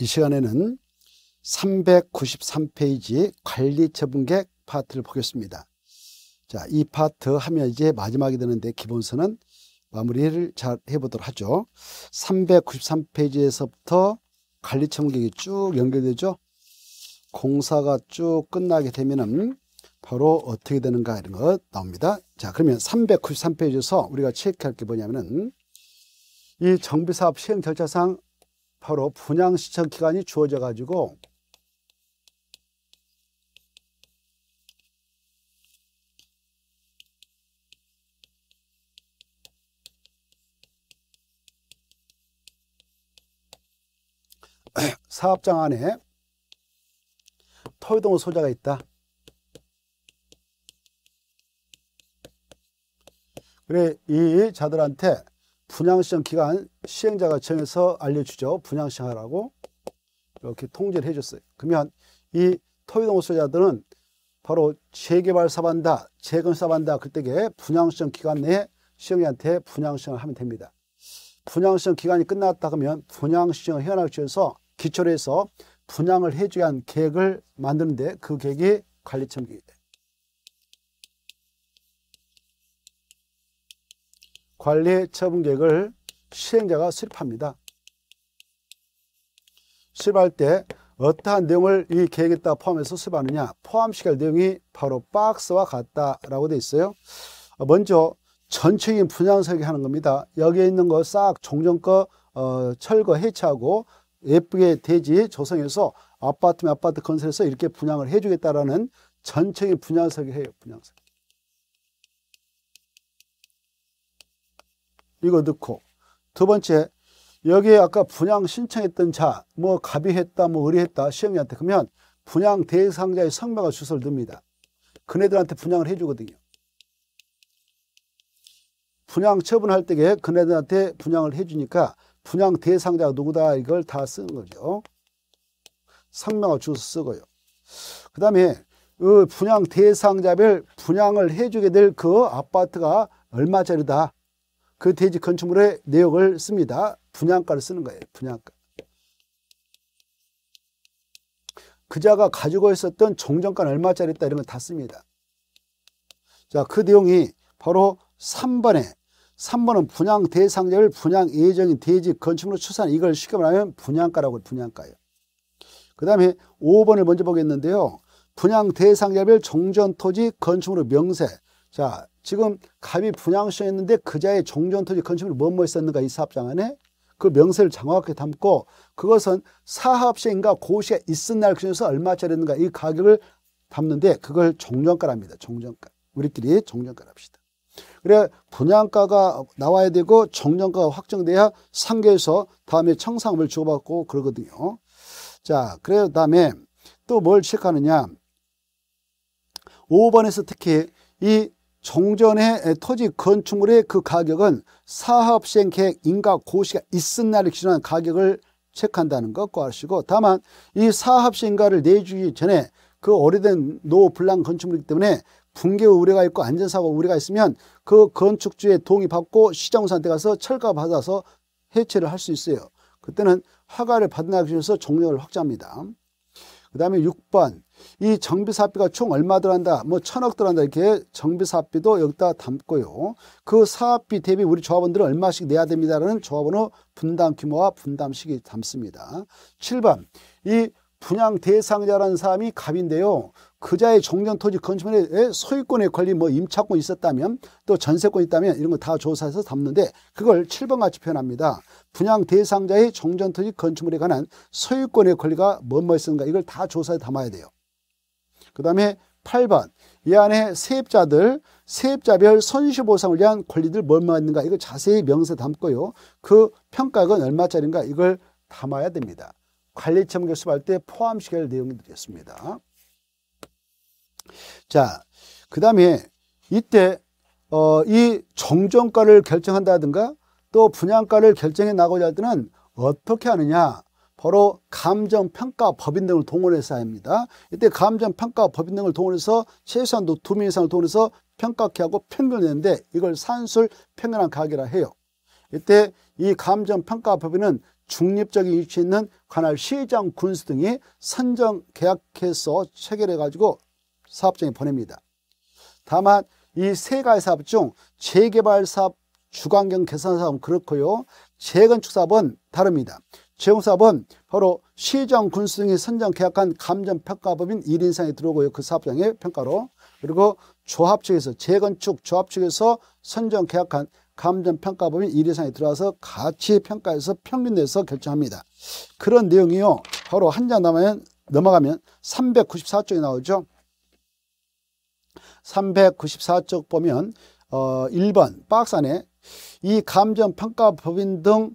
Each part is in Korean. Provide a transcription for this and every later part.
이 시간에는 393페이지 관리 처분객 파트를 보겠습니다. 자, 이 파트 하면 이제 마지막이 되는데 기본서는 마무리를 잘 해보도록 하죠. 393페이지에서부터 관리 처분객이 쭉 연결되죠. 공사가 쭉 끝나게 되면은 바로 어떻게 되는가 이런 것 나옵니다. 자, 그러면 393페이지에서 우리가 체크할 게 뭐냐면은 이 정비사업 시행 절차상 바로 분양 시청 기간이 주어져 가지고 사업장 안에 토이동 소자가 있다. 그래 이 자들한테 분양시험 기간 시행자가 정해서 알려주죠. 분양시행하라고 이렇게 통제를 해줬어요. 그러면 이 토이동 호소자들은 바로 재개발 사반다 재건 사반다 그때게 분양시험 기간 내에 시행자한테 분양시험을 하면 됩니다. 분양시험 기간이 끝났다 그러면 분양시험 현황시에서 기초로 해서 분양을 해줘야 한 계획을 만드는데 그 계획이 관리청계획이 돼요. 관리 처분 계획을 시행자가 수립합니다. 수립할 때 어떠한 내용을 이 계획에 따라 포함해서 수립하느냐 포함시킬 내용이 바로 박스와 같다라고 되어 있어요. 먼저 전체적인 분양 설계하는 겁니다. 여기에 있는 거 싹 종전거 어, 철거 해체하고 예쁘게 대지 조성해서 아파트 아파트 건설해서 이렇게 분양을 해주겠다라는 전체적인 분양 설계해요. 분양 설계. 이거 넣고 두 번째 여기에 아까 분양 신청했던 자뭐 가비했다 뭐 의뢰했다 시행이한테 그러면 분양 대상자의 성명과 주소를 넣습니다. 그네들한테 분양을 해주거든요. 분양 처분할 때에 그네들한테 분양을 해주니까 분양 대상자가 누구다 이걸 다 쓰는 거죠. 성명과 주소 쓰고요. 그 다음에 어, 분양 대상자별 분양을 해주게 될 그 아파트가 얼마짜리다 그 대지 건축물의 내역을 씁니다. 분양가를 쓰는 거예요. 분양가. 그자가 가지고 있었던 종전가는 얼마짜리다 이런 거다 씁니다. 자, 그 내용이 바로 3번에 3번은 분양 대상자를 분양 예정인 대지 건축물 추산 이걸 쉽게 말하면 분양가라고 분양가예요. 그 다음에 5번을 먼저 보겠는데요. 분양 대상자별 종전 토지 건축물 명세. 자, 지금 갑이 분양시에있는데 그자의 종전토지 건축물이 뭐뭐 했었는가이 사업장 안에 그 명세를 정확하게 담고 그것은 사업시인가 고시가 있은 날 기준에서 얼마짜리였는가 이 가격을 담는데 그걸 종전가랍니다. 종전가. 우리끼리 종전가랍시다 그래 분양가가 나와야 되고 종전가가 확정돼야 상계에서 다음에 청상을 주고받고 그러거든요. 자, 그래 다음에 또 뭘 체크하느냐. 5번에서 특히 이 종전의 토지 건축물의 그 가격은 사업 시행 계획 인가 고시가 있은 날에 기준한 가격을 체크한다는 것과 하시고 다만 이 사업 시행가를 내주기 전에 그 오래된 노블랑 건축물이기 때문에 붕괴 우려가 있고 안전사고 우려가 있으면 그 건축주의 동의 받고 시장사한테 가서 철가 받아서 해체를 할 수 있어요. 그때는 허가를 받는날 기준에서 종료를 확정합니다. 그 다음에 6번 이 정비사업비가 총 얼마 들어간다 뭐 천억 들어간다 이렇게 정비사업비도 여기다 담고요 그 사업비 대비 우리 조합원들은 얼마씩 내야 됩니다라는 조합원의 분담 규모와 분담식이 담습니다 7번 이 분양 대상자라는 사람이 갑인데요 그자의 종전토지 건축물에소유권의 권리 뭐임차권 있었다면 또전세권 있다면 이런 거 다 조사해서 담는데 그걸 7번 같이 표현합니다. 분양 대상자의 종전토지 건축물에 관한 소유권의 권리가 뭐뭐 뭐 있었는가 이걸 다 조사해 서 담아야 돼요. 그 다음에 8번 이 안에 세입자들 세입자별 손실보상을 위한 권리들 뭘마 뭐, 뭐 있는가 이걸 자세히 명세 담고요. 그 평가액은 얼마짜리인가 이걸 담아야 됩니다. 관리청분교할때 포함시켜야 할 내용이 되겠습니다. 자, 그 다음에 이때 어, 이 정정가를 결정한다든가 또 분양가를 결정해 나고자 할 때는 어떻게 하느냐 바로 감정평가 법인 등을 동원해서 합니다. 이때 감정평가 법인 등을 동원해서 최소한 두명 이상을 동원해서 평가하고 케 평균을 내는데 이걸 산술 평균한 가격이라 해요. 이때 이 감정평가 법인은 중립적인 위치에 있는 관할 시장 군수 등이 선정 계약해서 체결해 가지고 사업장에 보냅니다. 다만 이 세 가지 사업 중 재개발 사업, 주관경 개선 사업은 그렇고요. 재건축 사업은 다릅니다. 재무사업은 바로 시정 군수 등이 선정 계약한 감정평가법인 1인상에 들어오고요. 그 사업장의 평가로. 그리고 조합 측에서 재건축 조합 측에서 선정 계약한 감정평가법인 1인상에 들어와서 같이 평가에서 평균 내서 결정합니다. 그런 내용이요. 바로 한장 남으면 넘어가면 394쪽에 나오죠. 394쪽 보면 어 1번 박스 안에 이 감정평가법인 등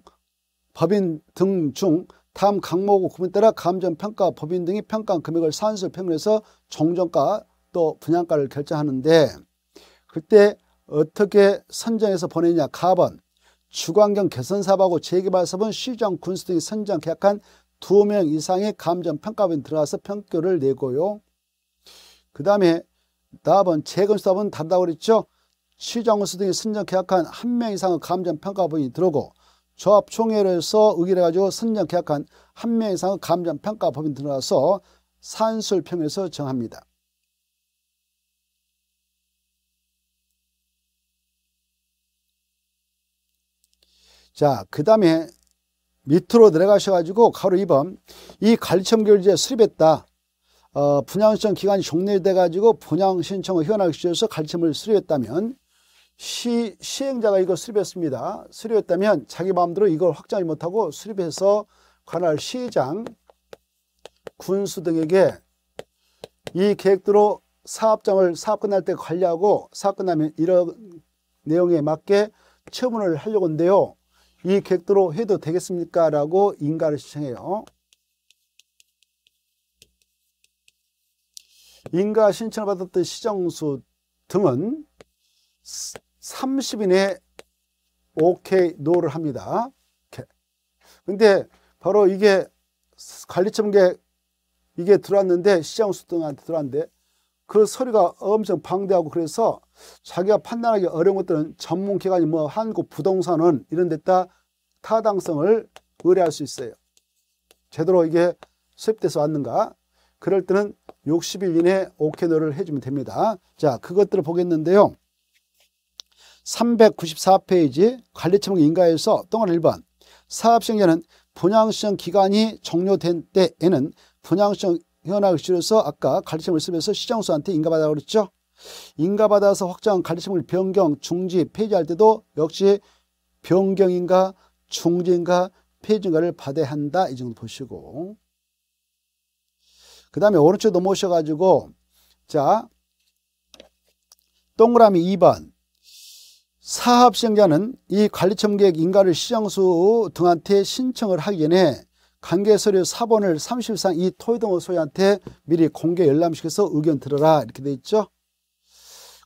법인 등 중 다음 각목 금액 따라 감정평가 법인 등이 평가한 금액을 산술 평균해서 종전가 또 분양가를 결정하는데 그때 어떻게 선정해서 보내냐 가번 주관경 개선사업하고 재개발사업은 시장 군수 등이 선정 계약한 두 명 이상의 감정평가원 들어가서 평교를 내고요. 그 다음에 다음은 재건사업은 다르다고 그랬죠. 시장 군수 등이 선정 계약한 한 명 이상의 감정평가분이 들어오고 조합 총회를서 의결해가지고 선정 계약한 한 명 이상의 감정 평가 법인 들어가서 산술평에서 정합니다. 자, 그 다음에 밑으로 내려가셔가지고 가로 2번 이 관리청 결제 수립했다. 어, 분양 신청 기간이 종료돼가지고 분양 신청을 현황시기위서 관리청을 수립했다면 시, 시행자가 이걸 수립했습니다. 수립했다면 자기 마음대로 이걸 확장이 못하고 수립해서 관할 시장, 군수 등에게 이 계획대로 사업장을 사업 끝날 때 관리하고 사업 끝나면 이런 내용에 맞게 처분을 하려고 하는데요. 이 계획대로 해도 되겠습니까? 라고 인가를 신청해요. 인가 신청을 받았던 시정수 등은 30인에 OK, NO를 합니다. 이렇게. 근데 바로 이게 관리청계 이게 들어왔는데 시장 수등한테 들어왔는데 그 서류가 엄청 방대하고 그래서 자기가 판단하기 어려운 것들은 전문기관이 뭐 한국 부동산은 이런 데다 타당성을 의뢰할 수 있어요. 제대로 이게 수입돼서 왔는가 그럴 때는 60일 이내 오케노를 해주면 됩니다. 자 그것들을 보겠는데요. 394페이지 관리처분 인가에서 동아리 1번 사업시행자는 분양시험 기간이 종료된 때에는 분양시험 현황을 실어서 아까 관리처분을 쓰면서 시장수한테 인가받아 그랬죠. 인가받아서 확정 관리처분 변경, 중지, 폐지할 때도 역시 변경인가, 중지인가, 폐지인가를 받아야 한다. 이 정도 보시고 그 다음에 오른쪽 넘어오셔가지고 자 동그라미 2번 사업 시행자는 이 관리청 계획 인가를 시장수 등한테 신청을 하기 전에 관계서류 4번을 30상 이 토의동호 소유한테 미리 공개 열람시켜서 의견 들어라 이렇게 돼 있죠.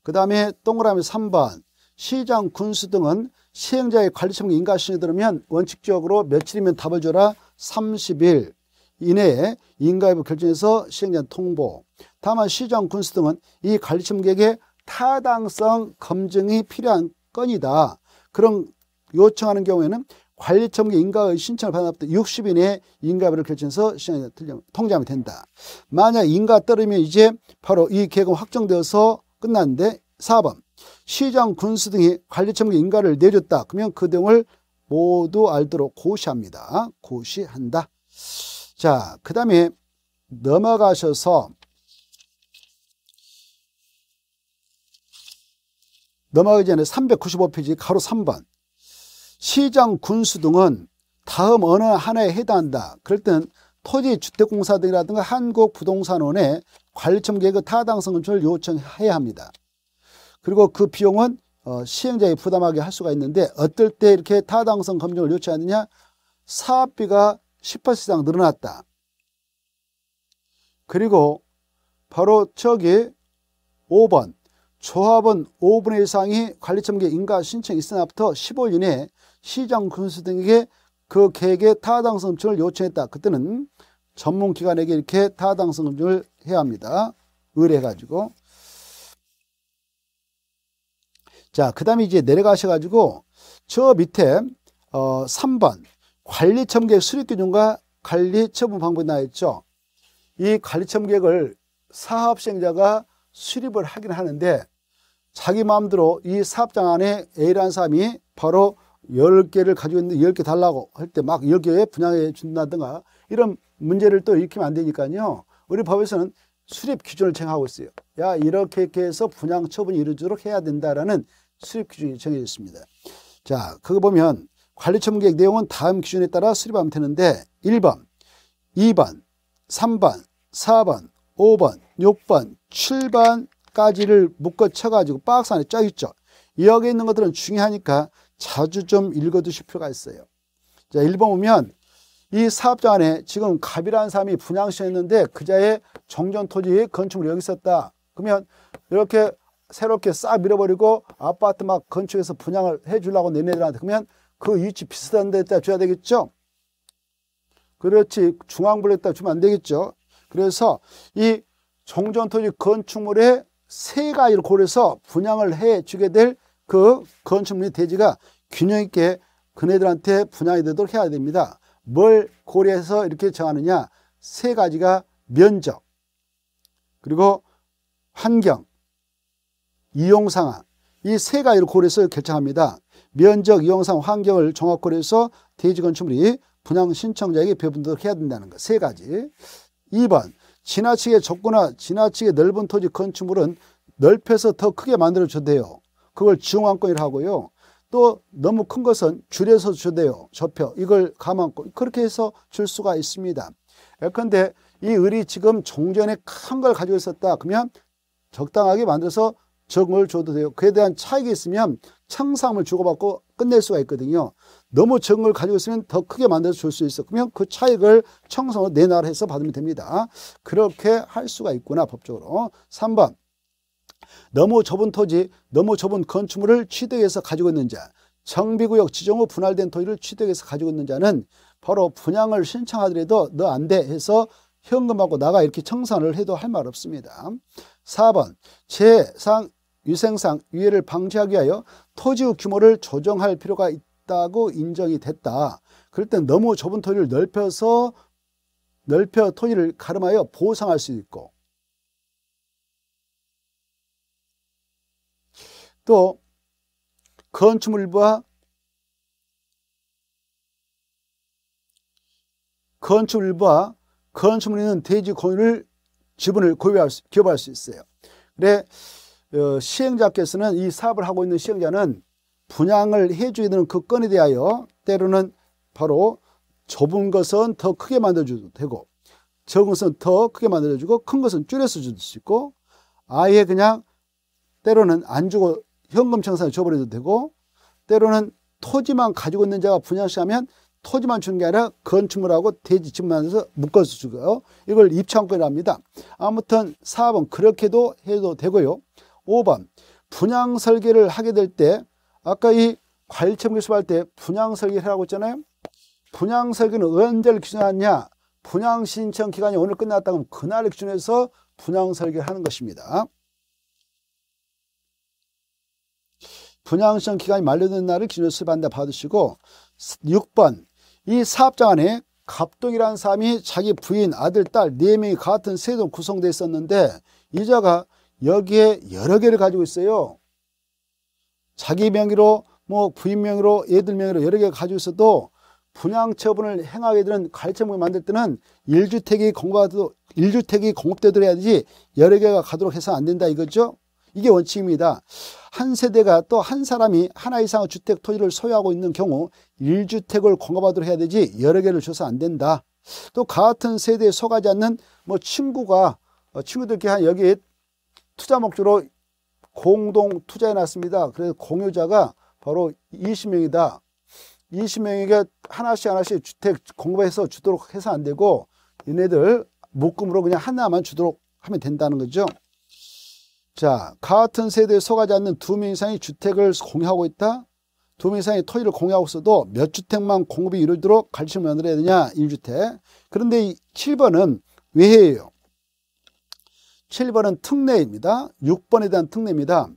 그 다음에 동그라미 3번 시장 군수 등은 시행자의 관리청 계 인가 시에 들으면 원칙적으로 며칠이면 답을 줘라 30일 이내에 인가여부 결정해서 시행자 통보 다만 시장 군수 등은 이 관리청 계획의 타당성 검증이 필요한 건이다. 그런 요청하는 경우에는 관리청계 인가의 신청을 받아부 60일 내에 인가비를 결정해서 시장에 통장이 된다. 만약 인가 떨으면 이제 바로 이 계획은 확정되어서 끝났는데 4번 시장 군수 등이 관리청계 인가를 내줬다. 그러면 그 등을 모두 알도록 고시합니다. 고시한다. 자, 그 다음에 넘어가셔서 넘어가기 전에 395페이지 가로 3번 시장 군수 등은 다음 어느 하나에 해당한다. 그럴 땐 토지 주택공사 등이라든가 한국부동산원에 관리청 계획의 타당성 검증을 요청해야 합니다. 그리고 그 비용은 어, 시행자에 부담하게 할 수가 있는데 어떨 때 이렇게 타당성 검증을 요청하느냐 사업비가 10% 이상 늘어났다. 그리고 바로 저기 5번 조합은 5분의 1 상이 관리청계 인가 신청 이 있은 앞부터 15일 이내에 시장 군수 등에게 그 계획의 타당성 검증을 요청했다. 그때는 전문기관에게 이렇게 타당성 검증을 해야 합니다. 의뢰해가지고. 자, 그 다음에 이제 내려가셔가지고 저 밑에 어, 3번 관리청계 수립 기준과 관리 처분 방법이 나와 있죠. 이 관리 청 계획을 사업시행자가 수립을 하긴 하는데 자기 마음대로 이 사업장 안에 A라는 사람이 바로 10개를 가지고 있는데 10개 달라고 할 때 막 10개에 분양해 준다든가 이런 문제를 또 일으키면 안 되니까요. 우리 법에서는 수립 기준을 정하고 있어요. 야 이렇게 이렇게 해서 분양 처분이 이루도록 해야 된다라는 수립 기준이 정해져 있습니다. 자 그거 보면 관리 처분 계획 내용은 다음 기준에 따라 수립하면 되는데 1번, 2번, 3번, 4번, 5번, 6번, 7번, 가지를 묶어 쳐가지고 박스 안에 쫙 있죠. 여기 있는 것들은 중요하니까 자주 좀 읽어두실 필요가 있어요. 자, 1번 보면 이 사업장 안에 지금 갑이라는 사람이 분양시켰는데 그자의 정전 토지 건축물이 여기 있었다. 그러면 이렇게 새롭게 싹 밀어버리고 아파트 막 건축해서 분양을 해주려고 내내들한테 그러면 그 위치 비슷한 데다 줘야 되겠죠? 그렇지 중앙불에다 주면 안 되겠죠? 그래서 이 정전토지 건축물의 세 가지를 고려해서 분양을 해주게 될 그건축물의 대지가 균형 있게 그네들한테 분양이 되도록 해야 됩니다. 뭘 고려해서 이렇게 정하느냐 세 가지가 면적 그리고 환경 이용상황 이 세 가지를 고려해서 결정합니다. 면적, 이용상, 환경을 종합 고려해서 대지 건축물이 분양 신청자에게 배분도록 해야 된다는 것. 세 가지. 2번 지나치게 좁거나 지나치게 넓은 토지 건축물은 넓혀서 더 크게 만들어 줘대요. 그걸 지용안건이라 하고요. 또 너무 큰 것은 줄여서 줘대요. 좁혀 이걸 감안고 그렇게 해서 줄 수가 있습니다. 그런데 이 을이 지금 종전에 큰 걸 가지고 있었다. 그러면 적당하게 만들어서 적응을 줘도 돼요. 그에 대한 차익이 있으면 청상을 주고받고 끝낼 수가 있거든요. 너무 적응을 가지고 있으면 더 크게 만들어서 줄 수 있어. 그러면 그 차익을 청성으로 내놔라 해서 받으면 됩니다. 그렇게 할 수가 있구나 법적으로. 3번 너무 좁은 토지, 너무 좁은 건축물을 취득해서 가지고 있는 자 정비구역 지정 후 분할된 토지를 취득해서 가지고 있는 자는 바로 분양을 신청하더라도 너 안 돼 해서 현금하고 나가 이렇게 청산을 해도 할 말 없습니다. 4번 재상 위생상 위해를 방지하기 위하여 토지 의 규모를 조정할 필요가 있다고 인정이 됐다. 그럴 땐 너무 좁은 토지를 넓혀서 넓혀 토지를 가름하여 보상할 수 있고 또 건축물과 건축물과 건축물에는 대지 권유를 지분을 보유할 수, 기업할 수 있어요. 그래 어, 시행자께서는 이 사업을 하고 있는 시행자는 분양을 해줘야 되는 그 건에 대하여 때로는 바로 좁은 것은 더 크게 만들어줘도 되고 적은 것은 더 크게 만들어주고 큰 것은 줄여서 줄수 있고 아예 그냥 때로는 안 주고 현금 청산을 줘버려도 되고 때로는 토지만 가지고 있는 자가 분양시하면 토지만 주는 게 아니라 건축물하고 대지침만해서 묶어서 주고요. 이걸 입천권이랍니다 아무튼 4번 그렇게도 해도 되고요. 5번 분양 설계를 하게 될 때 아까 이 관리청 교습할 때 분양 설계를 하고 있잖아요. 분양 설계는 언제를 기준하냐? 분양 신청 기간이 오늘 끝났다면 그날을 기준해서 분양 설계를 하는 것입니다. 분양 신청 기간이 만료된 날을 기준으로 수반다 받으시고 6번 이 사업장 안에 갑동이라는 사람이 자기 부인, 아들, 딸 네명이 같은 세동 구성되어 있었는데 이자가 여기에 여러 개를 가지고 있어요. 자기 명의로 뭐 부인 명의로 애들 명의로 여러 개 가지고 있어도 분양 처분을 행하게 되는 갈채침을 만들 때는 일주택이 공급돼도 일주택이 공급되도록 해야지 여러 개가 가도록 해서 안 된다 이거죠. 이게 원칙입니다. 한 세대가 또 한 사람이 하나 이상의 주택 토지를 소유하고 있는 경우 일주택을 공급하도록 해야 되지 여러 개를 줘서 안 된다. 또 같은 세대에 속하지 않는 뭐 친구가 어, 친구들끼리 한 여기 투자 목적으로 공동 투자해 놨습니다. 그래서 공유자가 바로 20명이다. 20명에게 하나씩 하나씩 주택 공급해서 주도록 해서 안 되고 얘네들 묶음으로 그냥 하나만 주도록 하면 된다는 거죠. 자, 같은 세대에 속하지 않는 두 명 이상이 주택을 공유하고 있다. 두 명 이상이 토지를 공유하고 있어도 몇 주택만 공급이 이루도록 관심을 만들어야 되냐? 일주택 그런데 이 7번은 외해예요. 7번은 특례입니다. 6번에 대한 특례입니다.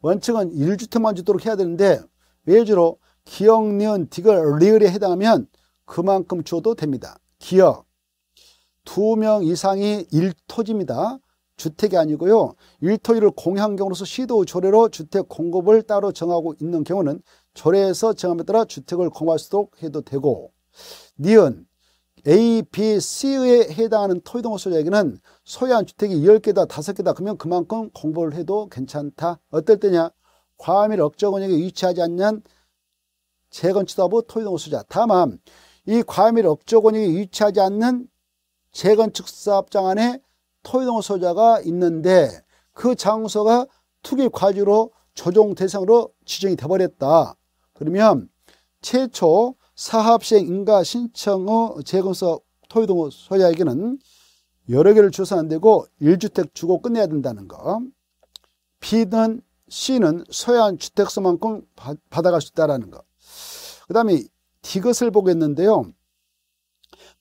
원칙은 1주택만 주도록 해야 되는데 외주로 기억 니은, 디귿, 리을에 해당하면 그만큼 줘도 됩니다. 기억두 명 이상이 1토지입니다. 주택이 아니고요. 일토위를 공향경으로서 시도 조례로 주택 공급을 따로 정하고 있는 경우는 조례에서 정함에 따라 주택을 공할 수도 해도 되고 니은 A, B, C에 해당하는 토의동호 소자에게는 소유한 주택이 10개다, 5개다 그러면 그만큼 공부를 해도 괜찮다. 어떨 때냐? 과밀 억정원역에 위치하지 않는 재건축하고 토의동호 소자 다만 이 과밀 억정원역에 위치하지 않는 재건축 사업장 안에 토의동 소자가 있는데 그 장소가 투기 과주로 조정 대상으로 지정이 돼버렸다. 그러면 최초 사업시행 인가 신청후 재건설 토의동 소자에게는 여러 개를 주서안 되고 1주택 주고 끝내야 된다는 거. b 든 C는 소유한 주택수만큼 받아갈 수 있다는 거. 그 다음에 D것을 보겠는데요.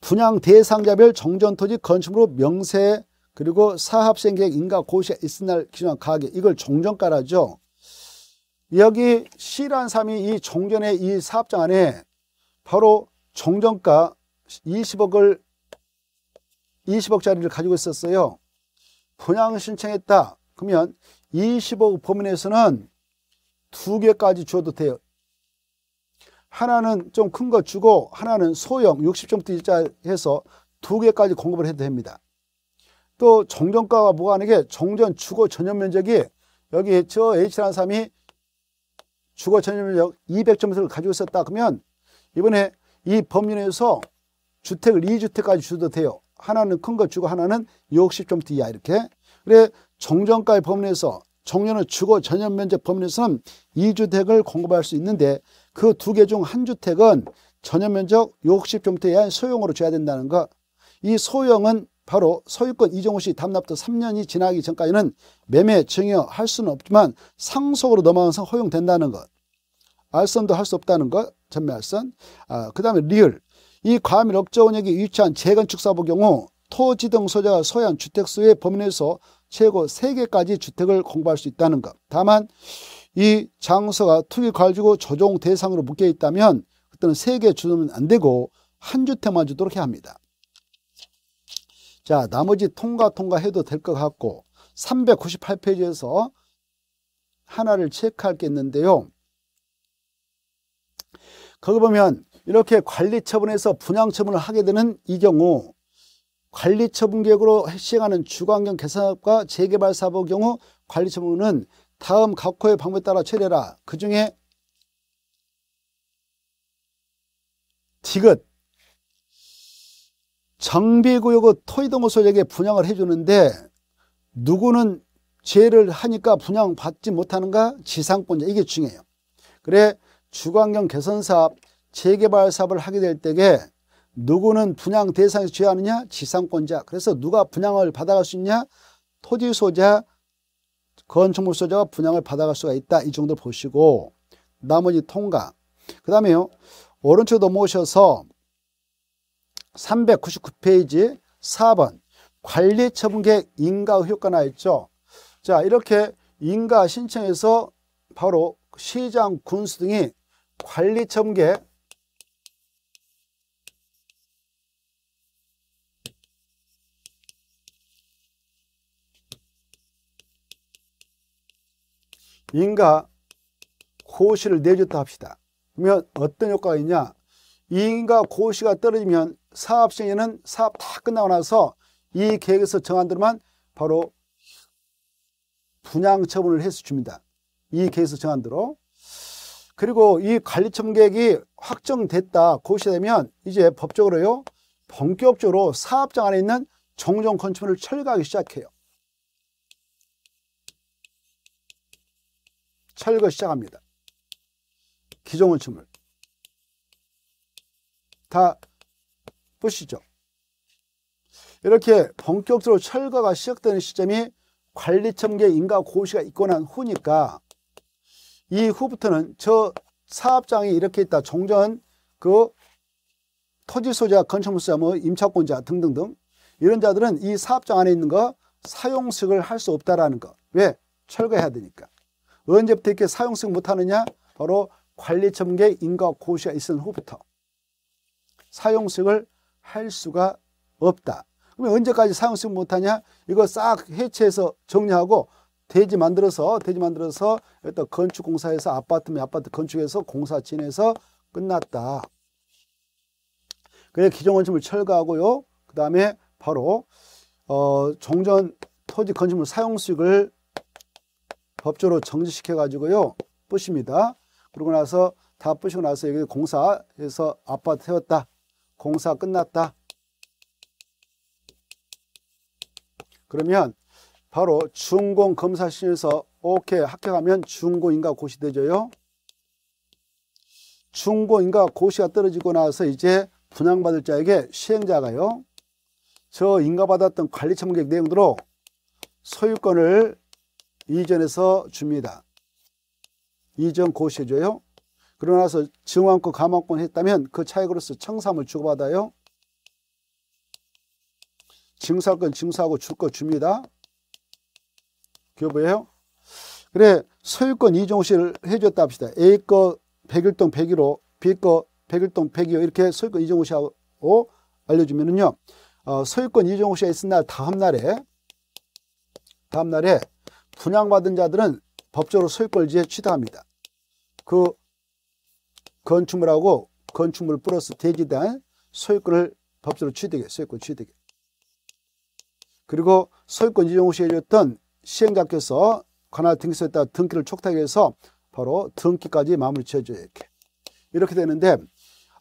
분양 대상자별 정전토지 건축으로 명세 그리고 사합생계획 인가 고시에 이스날 기준한 가게 이걸 종전가라죠. 여기 C란 3이 이 종전의 이 사업장 안에 바로 종전가 20억을 20억짜리를 가지고 있었어요. 분양 신청했다. 그러면 20억 범위에서는 내두 개까지 주어도 돼요. 하나는 좀 큰 거 주고 하나는 소형 60정도 일자 해서 두 개까지 공급을 해도 됩니다. 또 정전과가 뭐가 하는 게 정전 주거 전염 면적이 여기 저 H라는 사람이 주거 전염 면적 200점수를 가지고 있었다 그러면 이번에 이 법률에서 주택을 2주택까지 주도 셔 돼요. 하나는 큰 거 주고 하나는 60점대 이하 이렇게. 그래 정전가의 범위에서 정년은 주거 전염 면적 범위에서는 2주택을 공급할 수 있는데 그 두 개 중 한 주택은 전염 면적 60점대 이하인 소형으로 줘야 된다는 거. 이 소형은 바로 소유권 이종호 씨 담납도 3년이 지나기 전까지는 매매 증여할 수는 없지만 상속으로 넘어가서 허용된다는 것. 알선도 할 수 없다는 것. 전매알선. 아, 그 다음에 리을. 이 과밀 억제원역에 위치한 재건축 사업의 경우 토지 등 소재가 소유한 주택수의 범위 내에서 최고 세개까지 주택을 공부할 수 있다는 것. 다만 이 장소가 투기 가지고 조정 대상으로 묶여 있다면 그때는 세개 주면 안 되고 한 주택만 주도록 해야 합니다. 자, 나머지 통과 통과해도 될 것 같고 398페이지에서 하나를 체크할 게 있는데요. 거기 보면 이렇게 관리처분에서 분양처분을 하게 되는 이 경우 관리처분계획으로 시행하는 주거환경 개선과 사업 재개발 사업의 경우 관리처분은 다음 각호의 방법에 따라 처리해라. 그 중에 디귿 정비구역의 토이동호소에게 분양을 해주는데 누구는 죄를 하니까 분양받지 못하는가 지상권자 이게 중요해요. 그래 주관경 개선사업 재개발 사업을 하게 될 때에 누구는 분양 대상에서 죄하느냐 지상권자 그래서 누가 분양을 받아갈 수 있냐 토지 소자 건축물 소자가 분양을 받아갈 수가 있다 이 정도 보시고 나머지 통과 그 다음에요 오른쪽 넘어오셔서 399페이지 4번 관리처분계획 인가 효과 나있죠. 자 이렇게 인가 신청에서 바로 시장 군수 등이 관리처분계획 인가 고시를 내줬다 합시다. 그러면 어떤 효과가 있냐? 인가 고시가 떨어지면 사업 시행에는 사업 다 끝나고 나서 이 계획에서 정한 대로만 바로 분양 처분을 해서 줍니다. 이 계획에서 정한 대로. 그리고 이 관리처분 계획이 확정됐다, 고시되면 이제 법적으로요, 본격적으로 사업장 안에 있는 종종 건축물을 철거하기 시작해요. 철거 시작합니다. 기존 건축물. 다 보시죠. 이렇게 본격적으로 철거가 시작되는 시점이 관리청계 인가 고시가 있고 난 후니까 이 후부터는 저 사업장이 이렇게 있다. 종전 그 토지 소유자, 건축물 소유자, 뭐 임차권자 등등등 이런 자들은 이 사업장 안에 있는 거 사용식을 할 수 없다라는 거. 왜? 철거해야 되니까. 언제부터 이렇게 사용식 못하느냐? 바로 관리청계 인가 고시가 있은 후부터 사용식을 할 수가 없다. 그러면 언제까지 사용성 못하냐? 이거 싹 해체해서 정리하고 대지 만들어서 대지 만들어서 일단 건축공사에서 아파트면 아파트 건축해서 공사 진해서 끝났다. 그래 기존 건축물 철거하고요. 그 다음에 바로 어, 종전 토지 건축물 사용 수익을 법적으로 정지시켜 가지고요. 뿌십니다. 그러고 나서 다 뿌시고 나서 여기 공사해서 아파트 세웠다. 공사 끝났다. 그러면 바로 준공 검사실에서 오케이 합격하면 준고인가 고시 되죠요. 준고인가 고시가 떨어지고 나서 이제 분양받을 자에게 시행자가요. 저 인가받았던 관리 참객 내용대로 소유권을 이전해서 줍니다. 이전 고시해줘요. 그러나서 증왕권, 감왕권 했다면 그 차액으로서 청삼을 주고받아요. 증사권 증사하고 줄 거 줍니다. 교부예요. 그래 소유권 이종실 해줬다 합시다. A 거 101동 101호, B 거 101동 102호 이렇게 소유권 이종호 하고 알려주면은요. 어, 소유권 이종호 씨 있은 날 다음 날에 다음 날에 분양받은 자들은 법적으로 소유권을 취득합니다. 그 건축물하고 건축물 플러스 대지에 대한 소유권을 법적으로 취득해 소유권 취득해 그리고 소유권 이용 시 해줬던 시행자께서 관할 등기소에 따라 등기를 촉탁해서 바로 등기까지 마무리 지어줘야 이렇게 이렇게 되는데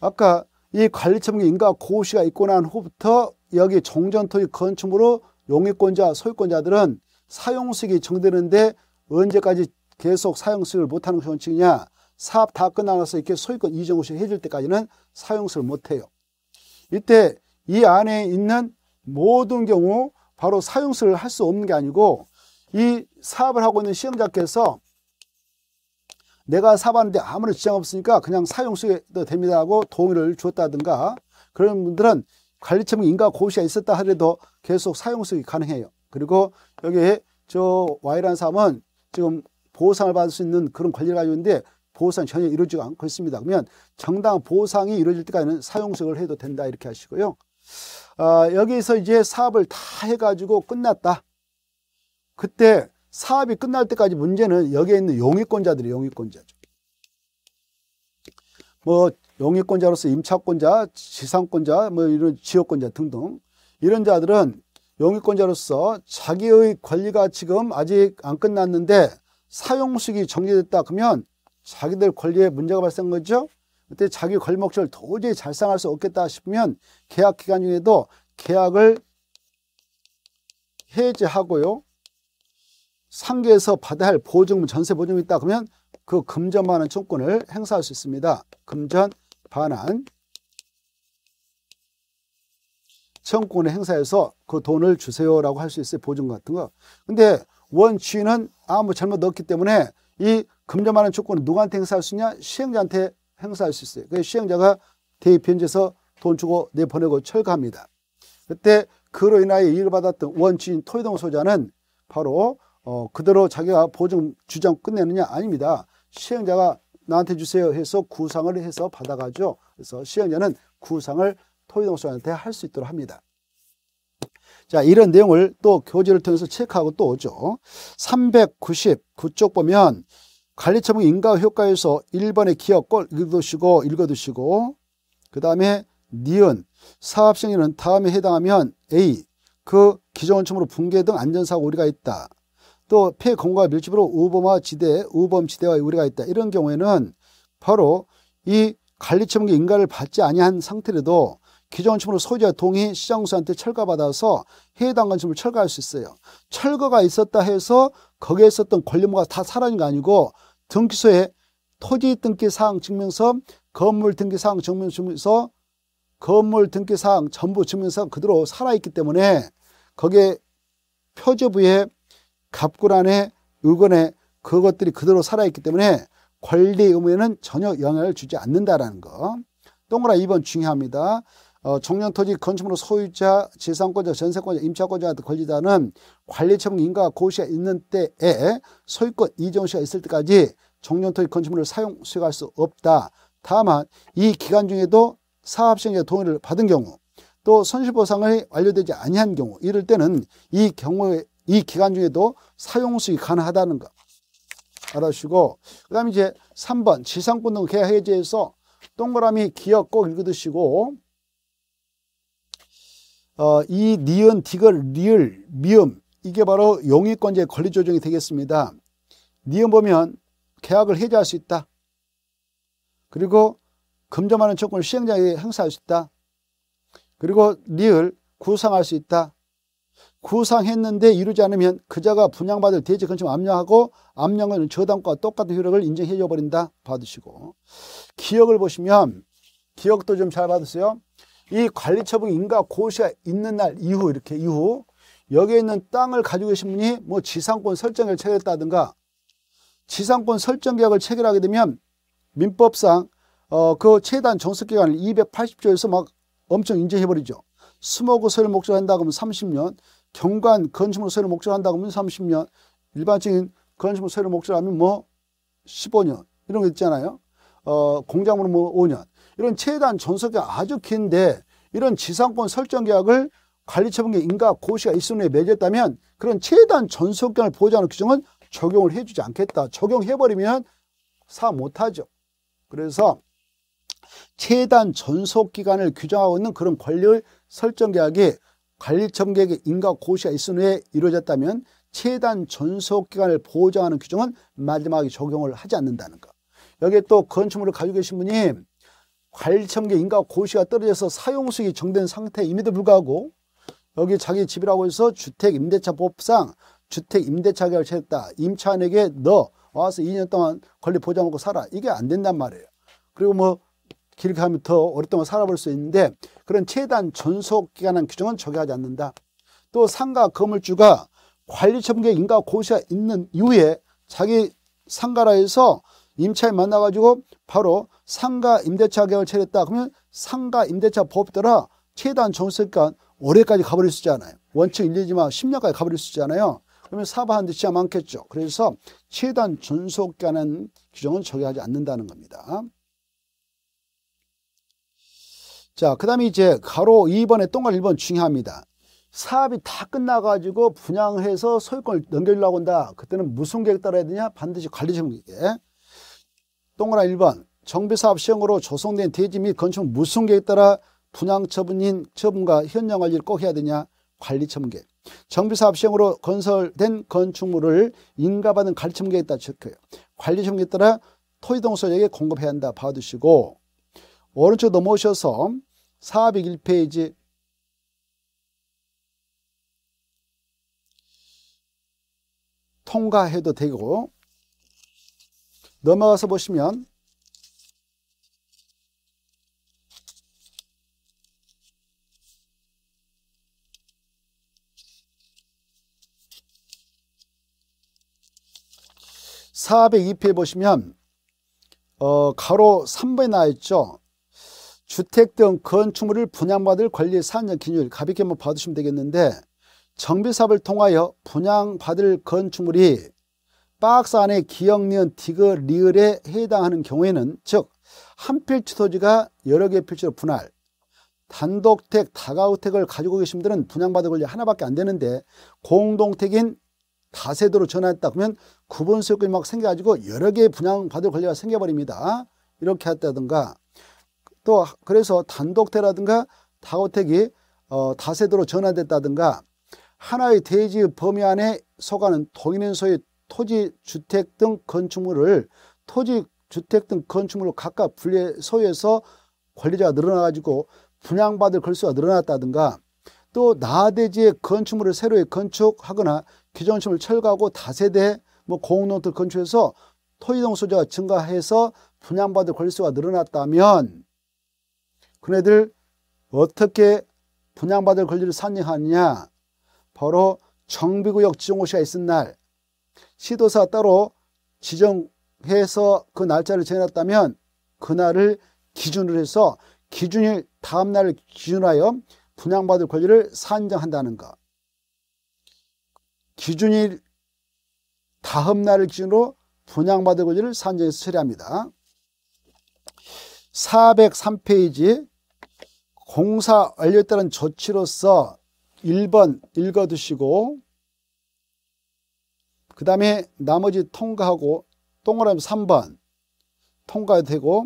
아까 이 관리처분기 인가 고시가 있고 난 후부터 여기 종전토지 건축물로 용익권자 소유권자들은 사용수익이 정되는데 언제까지 계속 사용수익을 못하는 원칙이냐 사업 다 끝나서 이렇게 소유권 이전 구식 해줄 때까지는 사용을 못해요. 이때 이 안에 있는 모든 경우 바로 사용을 할 수 없는 게 아니고 이 사업을 하고 있는 시행자께서 내가 사업하는데 아무런 지장 없으니까 그냥 사용수도 됩니다 하고 동의를 주었다든가 그런 분들은 관리처분 인가 고시가 있었다 하더라도 계속 사용수이 가능해요. 그리고 여기 저 와이란 사람은 지금 보상을 받을 수 있는 그런 권리를 가지고 있는데 보상이 전혀 이루어지지 않고 있습니다. 그러면 정당한 보상이 이루어질 때까지는 사용석을 해도 된다 이렇게 하시고요. 어, 여기서 이제 사업을 다 해가지고 끝났다. 그때 사업이 끝날 때까지 문제는 여기에 있는 용익권자들이용익권자죠뭐용익권자로서 임차권자, 지상권자, 뭐 이런 지역권자 등등 이런 자들은 용익권자로서 자기의 권리가 지금 아직 안 끝났는데 사용수익이 정리됐다 그러면 자기들 권리에 문제가 발생한 거죠. 그때 자기 걸목적을 도저히 달성할 수 없겠다 싶으면 계약 기간 중에도 계약을 해제하고요. 상계에서 받아야 할 보증금, 전세 보증금이 있다 그러면 그 금전 반환 청구권을 행사할 수 있습니다. 금전 반환 청구권을 행사해서 그 돈을 주세요라고 할 수 있어요. 보증 같은 거. 근데 원주인 아무 잘못 넣었기 때문에 이 금전하는 조건을 누구한테 행사할 수 있냐? 시행자한테 행사할 수 있어요. 그래서 시행자가 대입 변제해서 돈 주고 내보내고 철거합니다. 그때 그로 인하여 이익을 받았던 원주인 토이동 소자는 바로 어, 그대로 자기가 보증 주장 끝내느냐? 아닙니다. 시행자가 나한테 주세요 해서 구상을 해서 받아가죠. 그래서 시행자는 구상을 토이동 소자한테 할 수 있도록 합니다. 자, 이런 내용을 또 교재를 통해서 체크하고 또 오죠. 399쪽 보면 관리처분 인가 효과에서 1번의 기업 권 읽어두시고 읽어두시고 그 다음에 니은 사업시인은 다음에 해당하면 A 그 기존원점으로 붕괴 등 안전사고 우려가 있다. 또폐공과 밀집으로 우범화 지대, 우범지대와 우려가 있다. 이런 경우에는 바로 이 관리처분기 인가를 받지 아니한 상태라도 기존건축물 소유자 동의 시장수한테 철거받아서 해당 건축물 철거할 수 있어요. 철거가 있었다 해서 거기에 있었던 권리모가 다 사라진 게 아니고 등기소에 토지 등기 사항 증명서, 건물 등기 사항 증명서, 건물 등기 사항 전부 증명서 그대로 살아있기 때문에 거기에 표제부에 갑구란에 의건에 그것들이 그대로 살아있기 때문에 권리 의무에는 전혀 영향을 주지 않는다라는 거. 동그라 2번 중요합니다. 어, 청년토지 건축물 소유자, 지상권자, 전세권자, 임차권자 권리자는 관리처분 인가 고시가 있는 때에 소유권 이전 시가 있을 때까지 청년토지 건축물을 사용 수익할 수 없다. 다만 이 기간 중에도 사업 시행자 동의를 받은 경우 또 손실보상이 완료되지 아니한 경우 이럴 때는 이 경우에 이 기간 중에도 사용 수익이 가능하다는 거 알아주시고 그 다음에 이제 삼번 지상권 등 계약 해제에서 동그라미 기억 꼭 읽어두시고 어, 이 니은, 디귿, 리을, 미음 이게 바로 용의권제 권리 조정이 되겠습니다. 니은 보면 계약을 해제할 수 있다. 그리고 금전하는 조건을 시행자에게 행사할 수 있다. 그리고 리을 구상할 수 있다. 구상했는데 이루지 않으면 그자가 분양받을 대지 근처 압류하고 압류은 저당과 똑같은 효력을 인정해줘 버린다. 받으시고 기억을 보시면 기억도 좀 잘 받으세요. 이 관리처분 인가 고시가 있는 날 이후 이렇게 이후 여기에 있는 땅을 가지고 계신 분이 뭐 지상권 설정을 체결했다든가 지상권 설정 계약을 체결하게 되면 민법상 어, 그 최단 정수기간을 280조에서 막 엄청 인정해버리죠. 수목의 소유를 목적으로 한다 그러면 30년, 경관 건축물 소유를 목적으로 한다 그러면 30년, 일반적인 건축물 소유를 목적으로 하면 뭐 15년 이런 거 있잖아요. 어, 공작물은 뭐 5년. 이런 최단 전속이 아주 긴데 이런 지상권 설정 계약을 관리처분계 인가 고시가 일순위에 매졌다면 그런 최단 전속경을 보장하는 규정은 적용을 해주지 않겠다. 적용해버리면 사 못하죠. 그래서 최단 전속기간을 규정하고 있는 그런 권리의 설정계약이 관리청계계의 인가 고시가 있은 후에 이루어졌다면 최단 전속기간을 보장하는 규정은 마지막에 적용을 하지 않는다는 것. 여기에 또 건축물을 가지고 계신 분이 관청계 리 인가 고시가 떨어져서 사용수익이 정된 상태임에도 불구하고 여기 자기 집이라고 해서 주택 임대차법상 주택 임대차 계약을 체했다. 임차인에게 너 와서 2년 동안 권리 보장하고 살아. 이게 안 된단 말이에요. 그리고 뭐 길게 하면 더 오랫동안 살아볼 수 있는데 그런 최단 전속기간한 규정은 적용하지 않는다. 또 상가 건물주가 관리청계 인가 고시가 있는 이후에 자기 상가라 해서 임차인 만나가지고 바로 상가 임대차 계약을 체결했다. 그러면 상가 임대차 법따라 최단 종수기간 올해까지 가버릴 수 있잖아요. 원칙 1, 2지만 10년까지 가버릴 수 있잖아요. 그러면 사업하는데 진짜 많겠죠. 그래서 최단 존속기간은 규정은 적용하지 않는다는 겁니다. 자, 그 다음에 이제 가로 2번에 똥갈 1번 중요합니다. 사업이 다 끝나가지고 분양해서 소유권을 넘겨주려고 한다. 그때는 무슨 계획 따라야 되냐? 반드시 관리적 계획. 동그라 1번 정비사업 시행으로 조성된 대지 및 건축 무슨 계에 따라 분양처분인 처분과 현장 관리를 꼭 해야 되냐 관리처분 계 정비사업 시행으로 건설된 건축물을 인가받은 관리처분 계에 따라 적혀요 관리처분 계에 따라 토지동서에게 공급해야 한다 봐두시고 오른쪽 넘어오셔서 401페이지 통과해도 되고 넘어가서 보시면 사0 2페 보시면 어, 가로 3번에 나와 있죠. 주택 등 건축물을 분양받을 권리 사안정 기준율 가볍게 한번 봐두시면 되겠는데 정비사업을 통하여 분양받을 건축물이 박스 안에 기역니은 디귿 리을에 해당하는 경우에는 즉 한 필지 토지가 여러 개의 필지로 분할 단독택, 다가우택을 가지고 계신 분들은 분양받을 권리 하나밖에 안 되는데 공동택인 다세대로 전환했다 그러면 구분수익권이막 생겨가지고 여러 개의 분양받을 권리가 생겨버립니다. 이렇게 했다든가 또 그래서 단독택이라든가 다우택이 가 어, 다세대로 전환됐다든가 하나의 대지 범위 안에 속하는 동인인 소의 토지, 주택 등 건축물을 토지, 주택 등 건축물로 각각 분리 해 소유해서 권리자가 늘어나가지고 분양받을 건수가 늘어났다든가 또 나대지의 건축물을 새로 이 건축하거나 기존 건축을 철거하고 다세대 뭐 공농들 건축해서 토지동 소재가 증가해서 분양받을 권리수가 늘어났다면 그네들 어떻게 분양받을 권리를 산정하느냐 바로 정비구역 지정고시가 있은 날 시도사 따로 지정해서 그 날짜를 정해놨다면 그날을 기준으로 해서 기준일 다음 날을 기준하여 분양받을 권리를 산정한다는 것. 기준일 다음 날을 기준으로 분양받을 권리를 산정해서 처리합니다. 403페이지 공사 완료에 따른 조치로서 1번 읽어두시고 그 다음에 나머지 통과하고 동그라미 3번 통과해도 되고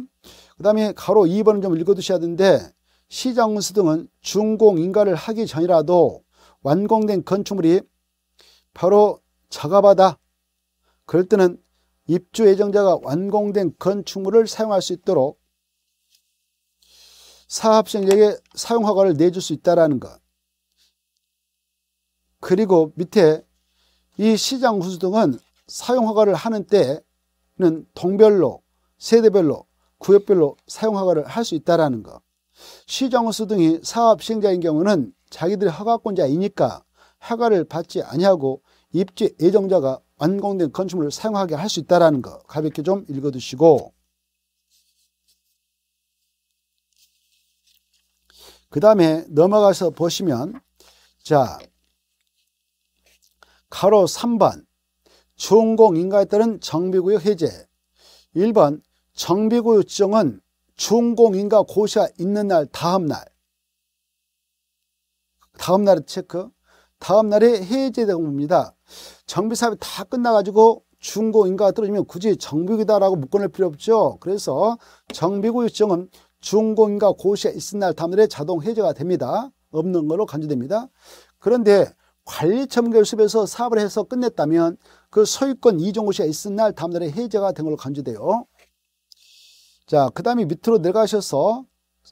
그 다음에 가로 2번은 좀 읽어두셔야 되는데 시장문수 등은 준공 인가를 하기 전이라도 완공된 건축물이 바로 자가바다 그럴 때는 입주 예정자가 완공된 건축물을 사용할 수 있도록 사업시행에게 사용허가를 내줄 수 있다는 라 것. 그리고 밑에 이 시장 후수등은 사용 허가를 하는 때는 동별로, 세대별로, 구역별로 사용 허가를 할 수 있다라는 거. 시장 후수등이 사업 시행자인 경우는 자기들 허가권자이니까 허가를 받지 아니하고 입지 예정자가 완공된 건축물을 사용하게 할 수 있다라는 거 가볍게 좀 읽어두시고 그 다음에 넘어가서 보시면 자 가로 3번 중공인가에 따른 정비구역 해제 1번 정비구역 지정은 중공인가 고시가 있는 날 다음날 다음날에 체크 다음날에 해제된 겁니다 정비사업이 다 끝나가지고 중공인가가 떨어지면 굳이 정비구역이다라고 묶어낼 필요 없죠 그래서 정비구역 지정은 중공인가 고시가 있는날 다음날에 자동 해제가 됩니다 없는 걸로 간주됩니다 그런데 관리처분결습에서 사업을 해서 끝냈다면 그 소유권 이종고시가 있은 날 다음날에 해제가 된 걸로 간주돼요. 자, 그 다음에 밑으로 내려가셔서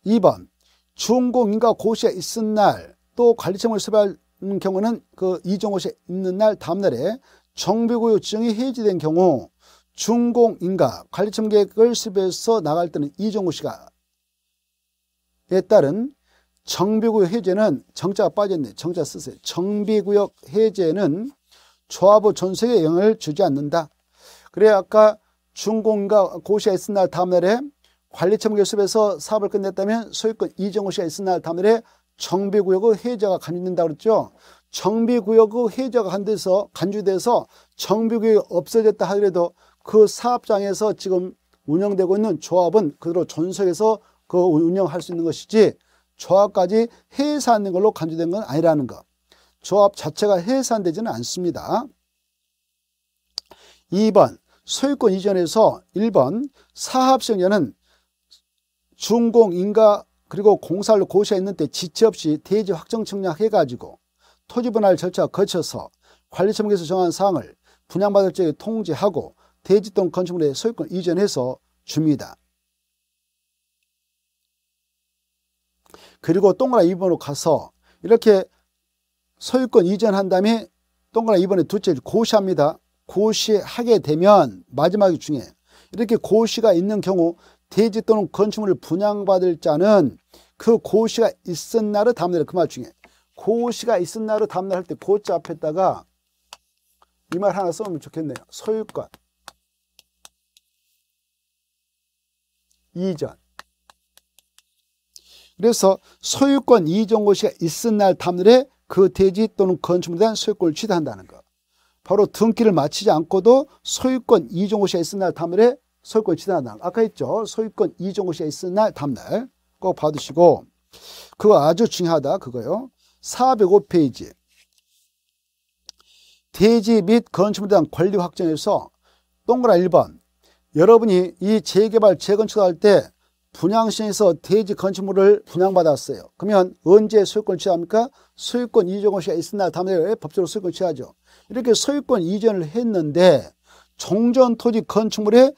2번 준공인가 고시가 있은 날 또 관리처분결습할 경우는 그 이전고시가 있는 날 다음날에 정비고유 증이 해제된 경우 준공인가 관리청객을 습에서 나갈 때는 이종우 씨가에 따른 정비구역 해제는 정자가 빠졌네. 정자 쓰세요. 정비구역 해제는 조합의 전세에 영향을 주지 않는다. 그래 아까 준공과 고시가 있은 날 다음날에 관리청 교습에서 사업을 끝냈다면 소유권 이전 고시가 있은 날 다음날에 정비구역의 해제가 간주된다 그랬죠. 정비구역의 해제가 간돼서 간주돼서 정비구역이 없어졌다 하더라도 그 사업장에서 지금 운영되고 있는 조합은 그대로 전석에서 그 운영할 수 있는 것이지 조합까지 해산하는 걸로 간주된 건 아니라는 것. 조합 자체가 해산되지는 않습니다. 2번 소유권 이전에서 1번 사합시년은는 준공 인가 그리고 공사를 고시가 있는 때 지체 없이 대지 확정 청약해가지고 토지 분할 절차 거쳐서 관리처분에서 정한 사항을 분양받을 적에 통지하고 대지동 건축물의 소유권 이전해서 줍니다. 그리고 동그라 2번으로 가서 이렇게 소유권 이전한 다음에 동그라 2번에 두째 고시합니다. 고시하게 되면 마지막 중에 이렇게 고시가 있는 경우 대지 또는 건축물을 분양받을 자는 그 고시가 있었나를 그 다음날 에그 말 중에 고시가 있었나를 다음날 할 때 고자 앞에다가 이 말 하나 써놓으면 좋겠네요. 소유권 이전 그래서 소유권 이전고시가 있은 날 다음날에 그 대지 또는 건축물에 대한 소유권을 취득한다는 것. 바로 등기를 마치지 않고도 소유권 이전고시가 있은 날 다음날에 소유권을 취득한다는 것. 아까 했죠. 소유권 이전고시가 있은 날 다음날 꼭 봐두시고 그거 아주 중요하다 그거요. 405페이지 대지 및 건축물에 대한 권리 확정에서 동그라 1번 여러분이 이 재개발, 재건축할 때 분양시에서 대지 건축물을 분양받았어요. 그러면 언제 소유권 취합니까? 소유권 이전 시가 있으나 다음에 법적으로 소유권 취하죠. 이렇게 소유권 이전을 했는데 종전 토지 건축물에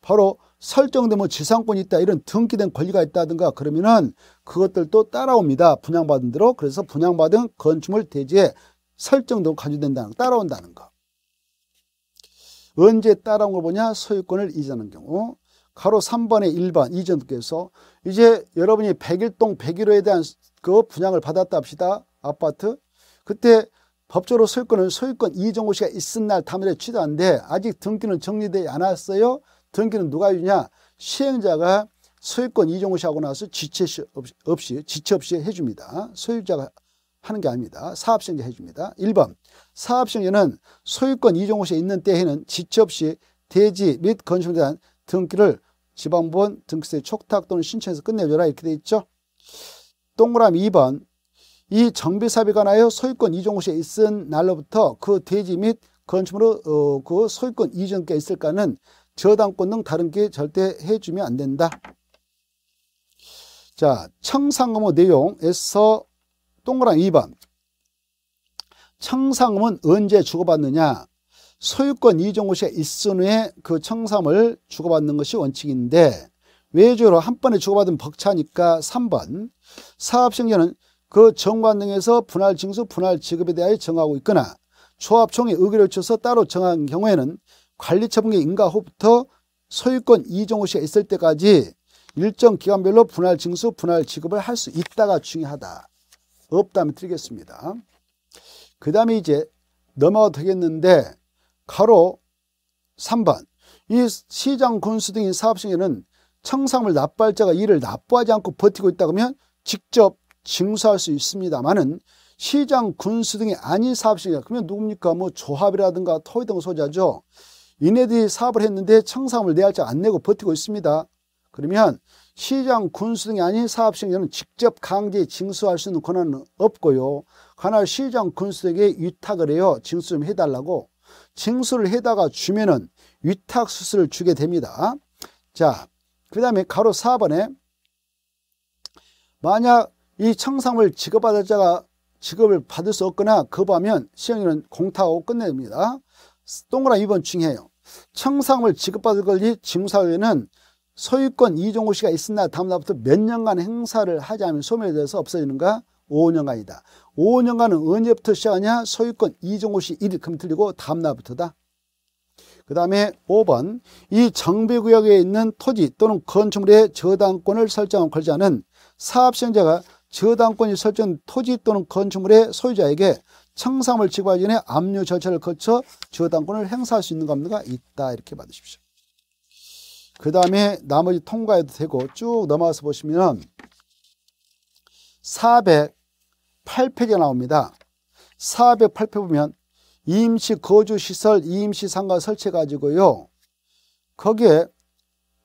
바로 설정되면 지상권이 있다 이런 등기된 권리가 있다든가 그러면은 그것들도 따라옵니다. 분양받은 대로 그래서 분양받은 건축물 대지에 설정도 가져된다는 따라온다는 거. 언제 따라온 걸 보냐? 소유권을 이전는 경우. 가로 3번의 1번 이전께서 이제 여러분이 101동 101호에 대한 그 분양을 받았다 합시다. 아파트. 그때 법적으로 소유권은 소유권 이정호 씨가 있은 날 당일에 취득한데 아직 등기는 정리되지 않았어요. 등기는 누가 주냐? 시행자가 소유권 이정호 씨하고 나서 지체 없이 지체 없이 해줍니다. 소유자가 하는 게 아닙니다. 사업시행자 해줍니다. 1번 사업시행자는 소유권 이종호씨에 있는 때에는 지체 없이 대지 및 건축에 대한 등기를 지방법 등기세 촉탁 또는 신청해서 끝내줘라 이렇게 돼 있죠. 동그라미 2번 이 정비사업에 관하여 소유권 이전 시에 있은 날로부터 그 대지 및 건축물의 어, 그 소유권 이전께 있을까는 저당권 등 다른 게 절대 해주면 안 된다. 자, 청산금의 내용에서 동그라미 2번 청상금은 언제 주고받느냐 소유권 이종호 씨가 있은 후에 그 청삼을 주고받는 것이 원칙인데 외주로 한 번에 주고받은 벅차니까 3번 사업승계는 그 정관 등에서 분할 징수 분할 지급에 대하여 정하고 있거나 조합총이 의결을 쳐서 따로 정한 경우에는 관리처분계 인가 후부터 소유권 이종호 씨가 있을 때까지 일정 기간별로 분할 징수 분할 지급을 할 수 있다가 중요하다 없다면 드리겠습니다그 다음에 이제 넘어가도 되겠는데 가로 3번 이 시장 군수 등인 사업승에는 청산물 납발자가 이를 납부하지 않고 버티고 있다면 직접 징수할 수 있습니다만은 시장 군수 등이 아닌 사업승이다 그러면 누굽니까 뭐 조합이라든가 토이 등 소자죠 이네들이 사업을 했는데 청산물 내할자 안 내고 버티고 있습니다 그러면 시장 군수 등이 아닌 사업승에는 직접 강제 징수할 수 있는 권한은 없고요 하나 시장 군수에게 위탁을 해요 징수 좀 해달라고 징수를 해다가 주면은 위탁수수를 주게 됩니다. 자, 그 다음에 가로 4번에 만약 이청상물 지급받을 자가 지급을 받을 수 없거나 거부하면 시행률은 공탁하고 끝냅니다. 동그란 2번 중요해요. 청상물 지급받을 권리 징사위에는 수 소유권 이종호 씨가 있으나 다음 날부터 몇 년간 행사를 하지 않으면 소멸돼서 없어지는가? 5년간이다. 5년간은 언제부터 시작하냐? 소유권 이종호 씨 1일 그럼 틀리고 다음날부터다. 그 다음에 5번 이 정비구역에 있는 토지 또는 건축물의 저당권을 설정한 권리자는 사업시행자가 저당권이 설정 토지 또는 건축물의 소유자에게 청산을 지급하기 전에 압류 절차를 거쳐 저당권을 행사할 수 있는 겁니가 있다 이렇게 받으십시오. 그 다음에 나머지 통과해도 되고 쭉 넘어가서 보시면 400 8페이지 나옵니다. 408페 보면 임시 거주시설, 임시 상가 설치 가지고요. 거기에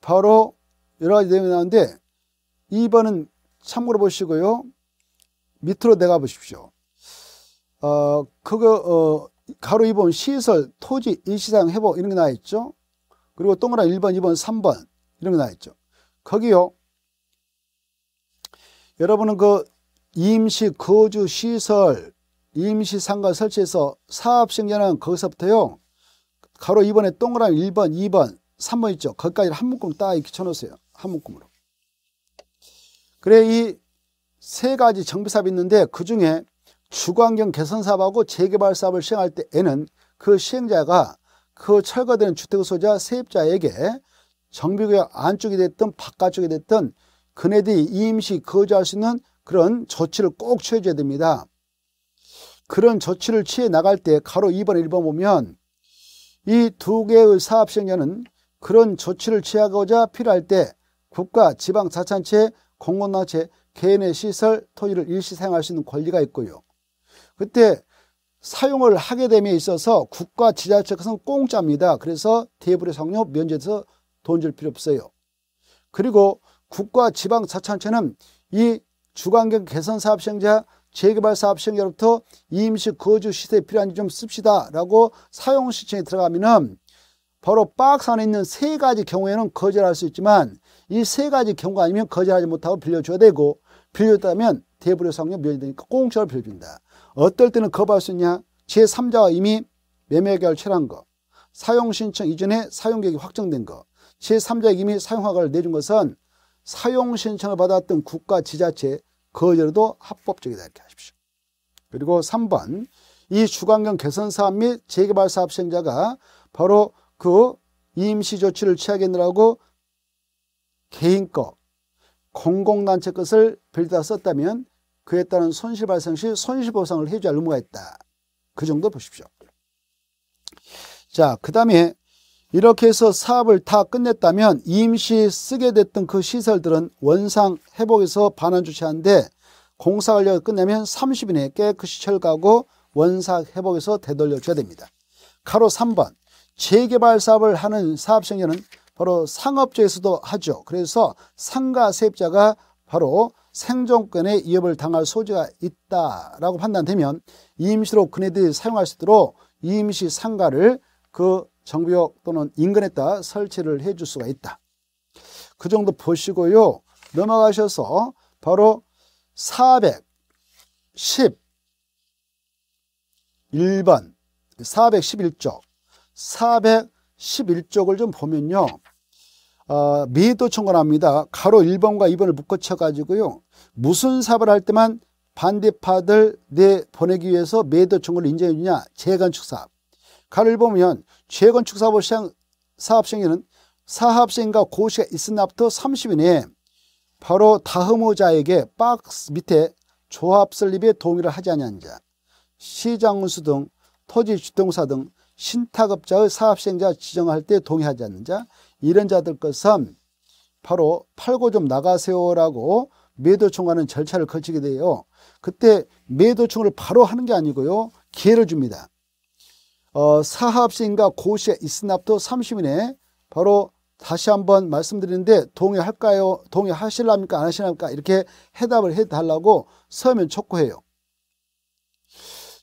바로 여러 가지 내용이 나오는데 2번은 참고로 보시고요. 밑으로 내가 보십시오. 어, 그거, 어, 가로 2번 시설, 토지, 일시사용 회복 이런 게 나와 있죠. 그리고 동그란 1번, 2번, 3번 이런 게 나와 있죠. 거기요. 여러분은 그 임시 거주 시설 임시 상가 설치해서 사업 승계는 거기서부터요. 가로 2번에 동그라미 1번, 2번, 3번 있죠. 거기까지 한 묶음 딱 이렇게 쳐놓으세요. 한 묶음으로. 그래 이 세 가지 정비 사업이 있는데 그 중에 주관경 개선 사업하고 재개발 사업을 시행할 때에는 그 시행자가 그 철거되는 주택 소유자 세입자에게 정비구역 안쪽이 됐든 바깥쪽이 됐든 그네들이 임시 거주할 수 있는 그런 조치를 꼭 취해줘야 됩니다. 그런 조치를 취해 나갈 때 가로 2번 1번 보면 이 두 개의 사업시행자는 그런 조치를 취하고자 필요할 때 국가, 지방, 자치단체, 공공단체, 개인의 시설, 토지를 일시 사용할 수 있는 권리가 있고요. 그때 사용을 하게 됨에 있어서 국가 지자체 것은 공짜입니다. 그래서 테이블의 성료 면제해서 돈 줄 필요 없어요. 그리고 국가 지방 자치단체는 이 주관경 개선 사업 시행자 재개발 사업 시행자로부터 임시 거주 시세에 필요한지 좀 씁시다라고 사용 신청에 들어가면은 바로 박스 안에 있는 세 가지 경우에는 거절할 수 있지만 이 세 가지 경우가 아니면 거절하지 못하고 빌려줘야 되고 빌려줬다면 대부료 성령 면제되니까 공짜로 빌려준다. 어떨 때는 거부할 수 있냐? 제3자와 이미 매매결 체한 거, 사용신청 이전에 사용계획이 확정된 거, 제3자에 이미 사용허가를 내준 것은 사용신청을 받았던 국가 지자체 거절도 합법적이다 이렇게 하십시오. 그리고 3번 이 주관경 개선 사업 및 재개발 사업 시행자가 바로 그 임시 조치를 취하겠느라고 개인 거, 공공단체 것을 빌리다 썼다면 그에 따른 손실 발생 시 손실보상을 해줘야 할 의무가 있다. 그 정도 보십시오. 자, 그 다음에 이렇게 해서 사업을 다 끝냈다면 임시 쓰게 됐던 그 시설들은 원상 회복에서 반환 주치하는데 공사 완료가 끝나면 30일 내에 깨끗이 철거하고 원상 회복에서 되돌려 줘야 됩니다. 가로 3번 재개발 사업을 하는 사업시행는 바로 상업주에서도 하죠. 그래서 상가 세입자가 바로 생존권의 위협을 당할 소지가 있다라고 판단되면 임시로 그네들이 사용할 수 있도록 임시 상가를 그 정비역 또는 인근에 다 설치를 해줄 수가 있다. 그 정도 보시고요. 넘어가셔서 바로 411번 411쪽 411쪽을 좀 보면요. 어, 미도 청구합니다. 가로 1번과 2번을 묶어쳐 가지고요. 무슨 사업을 할 때만 반대파들 내 보내기 위해서 매도 청구를 인정해 주냐? 재건축 사업. 가를 보면 재건축 사업 시장 사업 시행에는 사업 시행과 고시가 있은 날부터 30일 내에 바로 다음호자에게 박스 밑에 조합 설립에 동의를 하지 않니한 자, 시장운수 등 토지 주동사 등 신탁업자의 사업 시행자 지정할 때 동의하지 않는 자, 이런 자들 것은 바로 팔고 좀 나가세요라고 매도 청하는 절차를 거치게 돼요. 그때 매도 청을 바로 하는 게 아니고요. 기회를 줍니다. 어, 사합신과 고시의 이스납도 30이네. 바로 다시 한번 말씀드리는데 동의할까요? 동의하실랍니까? 안 하실랍니까? 이렇게 해답을 해달라고 서면 촉구해요.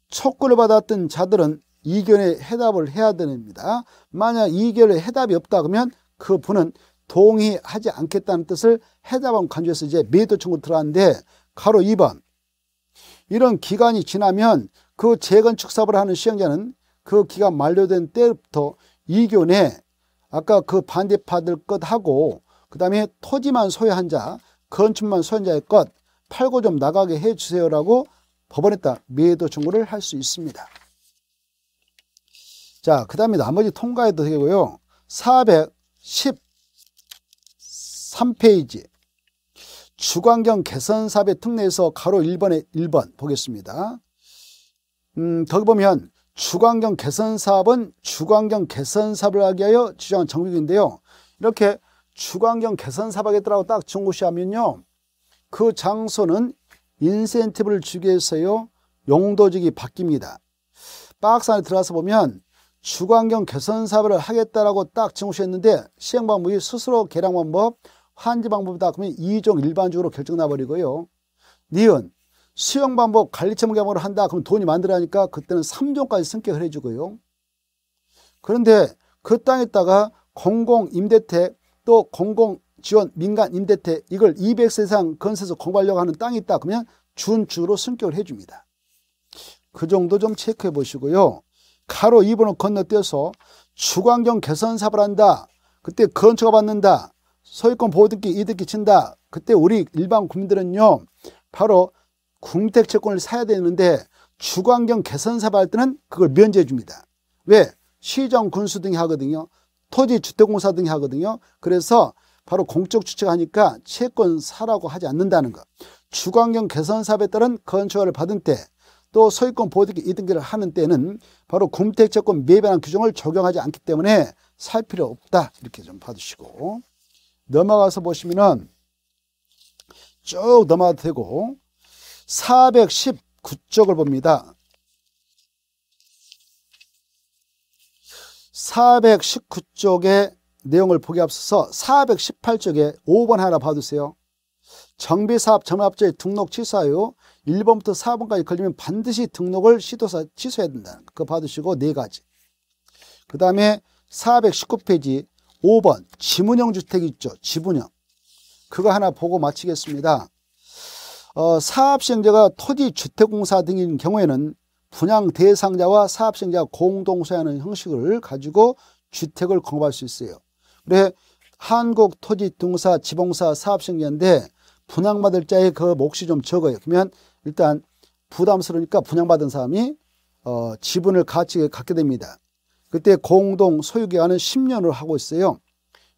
촉구를 받았던 자들은 이견에 해답을 해야 됩니다. 만약 이견에 해답이 없다 그러면 그 분은 동의하지 않겠다는 뜻을 해답한 간주에서 이제 매도 청구 들어왔는데 가로 2번 이런 기간이 지나면 그 재건축 사업을 하는 시행자는 그 기간 만료된 때부터 2교 내 아까 그 반대받을 것하고 그 다음에 토지만 소유한 자, 건축만 소유한 자의 것 팔고 좀 나가게 해주세요라고 법원에다 매도 청구를 할 수 있습니다. 자, 그 다음에 나머지 통과해도 되고요. 413페이지 주관경 개선사업의 특례에서 가로 1번에 1번 보겠습니다. 음, 거기 보면 주관경 개선 사업은 주관경 개선 사업을 하기 위하여 지정한 정비구인데요. 이렇게 주관경 개선 사업하겠다라고딱정고시하면요그 장소는 인센티브를 주기 위해서요. 용도직이 바뀝니다. 박스 안에 들어가서 보면 주관경 개선 사업을 하겠다라고 딱정오시했는데 시행 방법이 스스로 계량 방법, 환지 방법이다. 그러면 이종 일반적으로 결정 나버리고요. 니은 수영 방법 관리 체험 경험을 한다 그럼 돈이 만들어니까 야하 그때는 3종까지 승격을 해주고요. 그런데 그 땅에다가 공공 임대택 또 공공 지원 민간 임대택 이걸 200세 이상 건설해서 공부하려고 하는 땅이 있다 그러면 준주로 승격을 해줍니다. 그 정도 좀 체크해 보시고요. 가로 2번을 건너뛰어서 주관경 개선 사업을 한다. 그때 건축가 받는다. 소유권 보호등기 이득 기친다 그때 우리 일반 국민들은요. 바로 국민택 채권을 사야 되는데 주관경 개선사 발등은 그걸 면제해 줍니다. 왜? 시정, 군수 등이 하거든요. 토지, 주택공사 등이 하거든요. 그래서 바로 공적 추측하니까 채권 사라고 하지 않는다는 것. 주관경 개선사업에 따른 건축허를 받은 때, 또 소유권 보득기 이등기를 하는 때는 바로 공택채권 매매란 규정을 적용하지 않기 때문에 살 필요 없다. 이렇게 좀 봐주시고 넘어가서 보시면은 쭉 넘어가도 되고 419쪽을 봅니다. 419쪽의 내용을 보기 앞서서 418쪽에 5번 하나 봐두세요. 정비사업 전업자의 등록 취소하여 1번부터 4번까지 걸리면 반드시 등록을 시도사, 취소해야 된다. 그거 봐두시고 4 가지. 그 다음에 419페이지 5번 지문형 주택 있죠. 지문형. 그거 하나 보고 마치겠습니다. 어, 사업시행자가 토지 주택공사 등인 경우에는 분양 대상자와 사업시행자가 공동 소유하는 형식을 가지고 주택을 공급할 수 있어요. 그래 한국 토지 등사 지봉사 사업시행자인데 분양받을 자의 그 몫이 좀 적어요. 그러면 일단 부담스러우니까 분양받은 사람이 어, 지분을 같이 갖게 됩니다. 그때 공동 소유기간은 10년을 하고 있어요.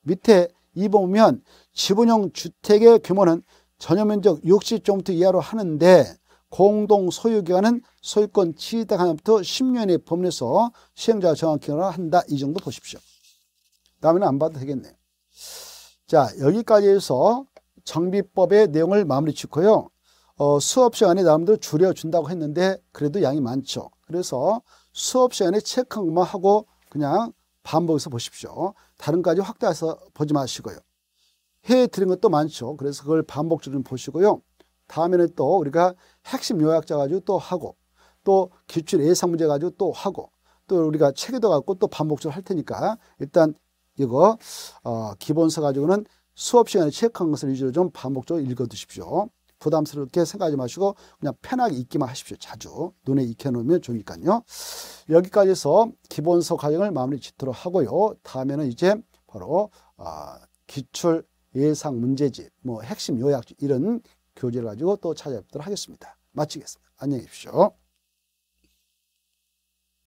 밑에 이 보면 지분형 주택의 규모는 전용면적 60제곱미터 이하로 하는데 공동 소유기간은 소유권 취득하면부터 10년의 법률 에서 시행자가 정확히간을 한다. 이 정도 보십시오. 다음에는 안 봐도 되겠네요. 자 여기까지 해서 정비법의 내용을 마무리 짓고요. 어, 수업 시간에 나름 줄여준다고 했는데 그래도 양이 많죠. 그래서 수업 시간에 체크만 하고 그냥 반복해서 보십시오. 다른 까지 확대해서 보지 마시고요. 해드린 것도 많죠. 그래서 그걸 반복적으로 보시고요. 다음에는 또 우리가 핵심 요약자 가지고 또 하고 또 기출 예상 문제 가지고 또 하고 또 우리가 체계도 갖고 또 반복적으로 할 테니까 일단 이거 어, 기본서 가지고는 수업 시간에 체크한 것을 위주로 좀 반복적으로 읽어두십시오. 부담스럽게 생각하지 마시고 그냥 편하게 읽기만 하십시오. 자주 눈에 익혀놓으면 좋으니까요. 여기까지 해서 기본서 과정을 마무리 짓도록 하고요. 다음에는 이제 바로 어, 기출 예상 문제집, 뭐 핵심 요약 이런 교재를 가지고 또 찾아뵙도록 하겠습니다. 마치겠습니다. 안녕히 계십시오.